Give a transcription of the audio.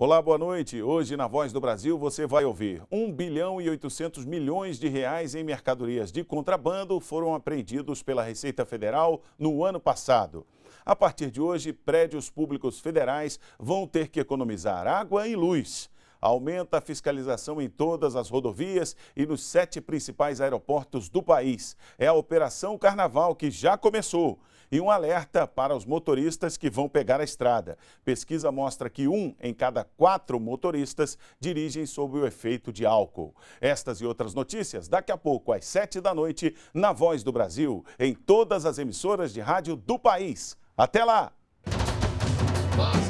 Olá, boa noite. Hoje na Voz do Brasil você vai ouvir 1 bilhão e 800 milhões de reais em mercadorias de contrabando foram apreendidos pela Receita Federal no ano passado. A partir de hoje, prédios públicos federais vão ter que economizar água e luz. Aumenta a fiscalização em todas as rodovias e nos sete principais aeroportos do país. É a Operação Carnaval que já começou e um alerta para os motoristas que vão pegar a estrada. Pesquisa mostra que um em cada quatro motoristas dirigem sob o efeito de álcool. Estas e outras notícias daqui a pouco, às sete da noite, na Voz do Brasil, em todas as emissoras de rádio do país. Até lá! Nossa.